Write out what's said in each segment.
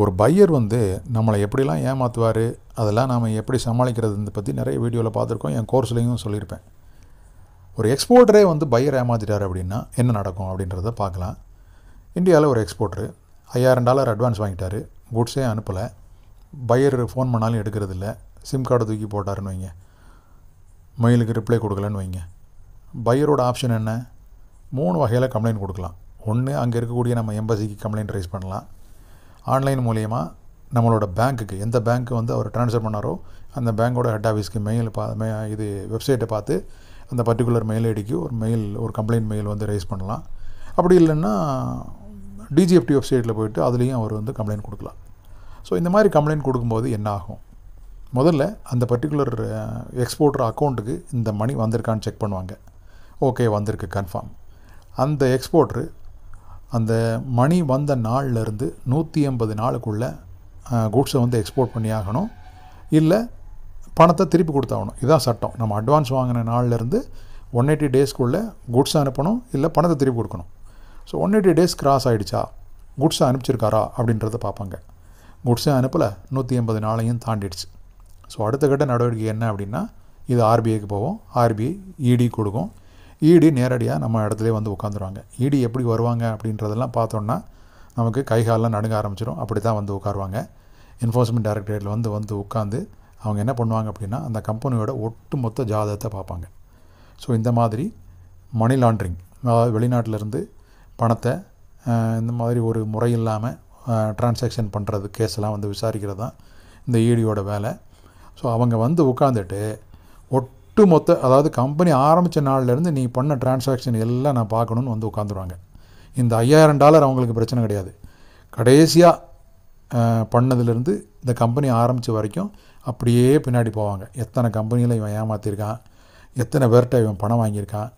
ஒரு பையர் வந்து நம்மளை எப்படிலாம் ஏமாற்றுவார் அதெல்லாம் நாம் எப்படி சமாளிக்கிறதுன்னு பற்றி நிறைய வீடியோவில் பார்த்துருக்கோம் என் கோர்ஸ்லேயும் சொல்லியிருப்பேன் ஒரு எக்ஸ்போர்ட்டரே வந்து பையர் ஏமாற்றிட்டார் அப்படின்னா என்ன நடக்கும் அப்படின்றத பார்க்கலாம் இந்தியாவில் ஒரு எக்ஸ்போர்ட்ரு ஐயாயிரம் டாலர் அட்வான்ஸ் வாங்கிட்டார் குட்ஸே அனுப்பலை பையர் ஃபோன் பண்ணாலும் எடுக்கிறது இல்லை சிம் கார்டை தூக்கி போட்டாருன்னு வைங்க மெயிலுக்கு ரிப்ளை கொடுக்கலன்னு வைங்க பையரோட ஆப்ஷன் என்ன மூணு வகையில் கம்ப்ளைண்ட் கொடுக்கலாம் ஒன்று அங்கே இருக்கக்கூடிய நம்ம எம்பசிக்கு கம்ப்ளைண்ட் ரைஸ் பண்ணலாம் ஆன்லைன் மூலியமாக நம்மளோட பேங்க்குக்கு எந்த பேங்க்கு வந்து அவர் ட்ரான்ஸ்ஃபர் பண்ணாரோ அந்த பேங்க்கோட ஹெட் ஆஃபீஸ்க்கு மெயில் பா மே இது வெப்சைட்டை பார்த்து அந்த பர்டிகுலர் மெயில் ஐடிக்கு ஒரு மெயில் ஒரு கம்ப்ளைண்ட் மெயில் வந்து ரைஸ் பண்ணலாம் அப்படி இல்லைன்னா டிஜிஎஃப்டி வெப்சைட்டில் போயிட்டு அதுலேயும் அவர் வந்து கம்ப்ளைண்ட் கொடுக்கலாம் ஸோ இந்த மாதிரி கம்ப்ளைண்ட் கொடுக்கும்போது என்ன ஆகும் முதல்ல அந்த பர்டிகுலர் எக்ஸ்போர்ட்ரு அக்கௌண்ட்டுக்கு இந்த மணி வந்திருக்கான்னு செக் பண்ணுவாங்க ஓகே வந்திருக்கு கன்ஃபார்ம் அந்த எக்ஸ்போர்ட்ரு அந்த மணி வந்த நாள்லேருந்து நூற்றி எண்பது நாளுக்குள்ளே குட்ஸை வந்து எக்ஸ்போர்ட் பண்ணி ஆகணும் இல்லை பணத்தை திருப்பி கொடுத்தாகணும் இதான் சட்டம் நம்ம அட்வான்ஸ் வாங்கின நாள்லேருந்து ஒன் எயிட்டி டேஸ்க்குள்ளே குட்ஸ் அனுப்பணும் இல்லை பணத்தை திருப்பி கொடுக்கணும் so one eighty days cross ஆகிடுச்சா குட்ஸை அனுப்பிச்சிருக்காரா அப்படின்றத பார்ப்பாங்க குட்ஸை அனுப்பலை நூற்றி எண்பது நாளையும் தாண்டிடுச்சு ஸோ அடுத்த கட்ட நடவடிக்கை என்ன அப்படின்னா இது ஆர்பிஐக்கு போவோம் ஆர்பிஐ இடி e கொடுக்கும் ஈடி நேரடியாக நம்ம இடத்துலேயே வந்து உட்காந்துருவாங்க ஈடி எப்படி வருவாங்க அப்படின்றதெல்லாம் பார்த்தோன்னா நமக்கு கைகாலெலாம் நடுங்க ஆரம்பிச்சிடும் அப்படி தான் வந்து உட்காருவாங்க என்ஃபோர்ஸ்மெண்ட் டைரக்டரேட்டில் வந்து வந்து உட்காந்து அவங்க என்ன பண்ணுவாங்க அப்படின்னா அந்த கம்பெனியோட ஒட்டுமொத்த ஜாதகத்தை பார்ப்பாங்க ஸோ இந்த மாதிரி மணி லாண்ட்ரிங் அதாவது வெளிநாட்டிலேருந்து பணத்தை இந்த மாதிரி ஒரு முறையில்லாமல் இல்லாமல் டிரான்சாக்ஷன் பண்ணுறது கேஸ்லாம் வந்து விசாரிக்கிறது தான் இந்த ஈடியோட வேலை ஸோ அவங்க வந்து உட்காந்துட்டு ஒட் ஒட்டுமொத்த அதாவது கம்பெனி ஆரம்பித்த நாள்லேருந்து நீங்கள் பண்ண டிரான்சாக்ஷன் எல்லாம் நான் பார்க்கணுன்னு வந்து உட்காந்துருவாங்க இந்த ஐயாயிரம் டாலர் அவங்களுக்கு பிரச்சனை கிடையாது கடைசியாக பண்ணதுலேருந்து இந்த கம்பெனி ஆரம்பித்த வரைக்கும் அப்படியே பின்னாடி போவாங்க எத்தனை கம்பெனியில் இவன் ஏமாற்றிருக்கான் எத்தனை பேர்கிட்ட இவன் பணம் வாங்கியிருக்கான்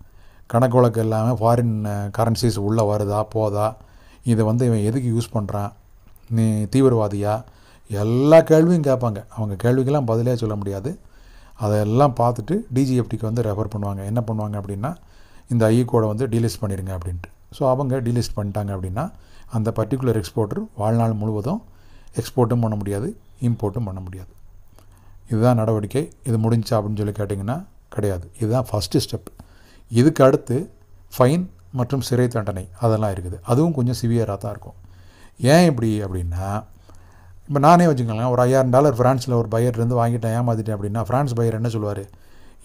கணக்கு வழக்கு இல்லாமல் ஃபாரின் கரன்சிஸ் உள்ளே வருதா போதா இதை வந்து இவன் எதுக்கு யூஸ் பண்ணுறான் நீ தீவிரவாதியா எல்லா கேள்வியும் கேட்பாங்க அவங்க கேள்விக்கெல்லாம் பதிலே சொல்ல முடியாது அதையெல்லாம் பார்த்துட்டு டிஜிஎஃப்டிக்கு வந்து ரெஃபர் பண்ணுவாங்க என்ன பண்ணுவாங்க அப்படின்னா இந்த ஐ கோடை e வந்து டீலிஸ்ட் பண்ணிடுங்க அப்படின்ட்டு ஸோ அவங்க டீலிஸ்ட் பண்ணிட்டாங்க அப்படின்னா அந்த பர்டிகுலர் எக்ஸ்போர்ட்டர் வாழ்நாள் முழுவதும் எக்ஸ்போர்ட்டும் பண்ண முடியாது இம்போர்ட்டும் பண்ண முடியாது இதுதான் நடவடிக்கை இது முடிஞ்சா அப்படின்னு சொல்லி கேட்டிங்கன்னா கிடையாது இதுதான் ஃபஸ்ட்டு ஸ்டெப் இதுக்கு அடுத்து ஃபைன் மற்றும் சிறை தண்டனை அதெல்லாம் இருக்குது அதுவும் கொஞ்சம் சிவியராக தான் இருக்கும் ஏன் இப்படி அப்படின்னா இப்போ நானே வச்சுக்கோங்களேன் ஒரு ஐயாயிரம் டாலர் ஃப்ரான்ஸில் ஒரு இருந்து வாங்கிட்டேன் ஏமாற்றிட்டேன் அப்படின்னா ஃப்ரான்ஸ் பையர் என்ன சொல்லுவார்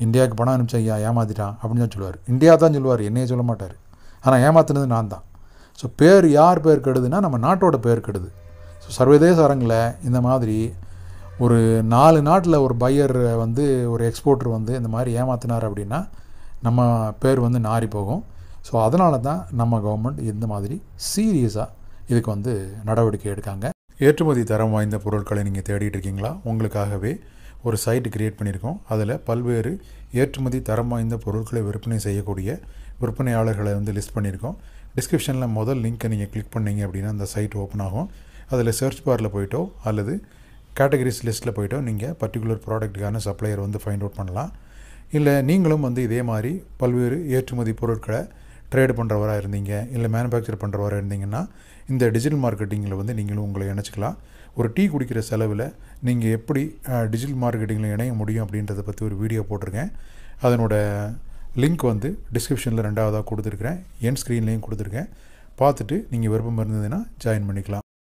இந்தியாவுக்கு பணம் அனுப்பிச்சு ஐயா ஏமாற்றிட்டான் அப்படின்னு தான் சொல்லுவார் இந்தியா தான் சொல்லுவார் என்னையே சொல்ல மாட்டார் ஆனால் ஏமாத்துனது நான் தான் ஸோ பேர் யார் பேர் கெடுதுன்னா நம்ம நாட்டோட பேர் கெடுது ஸோ சர்வதேச அரங்கில் இந்த மாதிரி ஒரு நாலு நாட்டில் ஒரு பையர் வந்து ஒரு எக்ஸ்போர்ட்ரு வந்து இந்த மாதிரி ஏமாத்தினார் அப்படின்னா நம்ம பேர் வந்து நாரி போகும் ஸோ அதனால தான் நம்ம கவர்மெண்ட் இந்த மாதிரி சீரியஸாக இதுக்கு வந்து நடவடிக்கை எடுக்காங்க ஏற்றுமதி தரம் வாய்ந்த பொருட்களை நீங்கள் தேடிட்டு இருக்கீங்களா உங்களுக்காகவே ஒரு சைட்டு கிரியேட் பண்ணியிருக்கோம் அதில் பல்வேறு ஏற்றுமதி தரம் வாய்ந்த பொருட்களை விற்பனை செய்யக்கூடிய விற்பனையாளர்களை வந்து லிஸ்ட் பண்ணியிருக்கோம் டிஸ்கிரிப்ஷனில் முதல் லிங்க்கை நீங்கள் கிளிக் பண்ணிங்க அப்படின்னா அந்த சைட் ஓப்பன் ஆகும் அதில் சர்ச் பாரில் போயிட்டோ அல்லது கேட்டகரிஸ் லிஸ்ட்டில் போயிட்டோ நீங்கள் பர்டிகுலர் ப்ராடக்ட்டுக்கான சப்ளையர் வந்து ஃபைண்ட் அவுட் பண்ணலாம் இல்லை நீங்களும் வந்து இதே மாதிரி பல்வேறு ஏற்றுமதி பொருட்களை ட்ரேடு பண்ணுறவராக இருந்தீங்க இல்லை மேனுஃபேக்சர் பண்ணுறவராக இருந்தீங்கன்னா இந்த டிஜிட்டல் மார்க்கெட்டிங்கில் வந்து நீங்களும் உங்களை இணைச்சிக்கலாம் ஒரு டீ குடிக்கிற செலவில் நீங்கள் எப்படி டிஜிட்டல் மார்க்கெட்டிங்கில் இணைய முடியும் அப்படின்றத பற்றி ஒரு வீடியோ போட்டிருக்கேன் அதனோட லிங்க் வந்து டிஸ்கிரிப்ஷனில் ரெண்டாவதாக கொடுத்துருக்குறேன் என் ஸ்க்ரீன்லேயும் கொடுத்துருக்கேன் பார்த்துட்டு நீங்கள் விருப்பம் இருந்ததுன்னா ஜாயின் பண்ணிக்கலாம்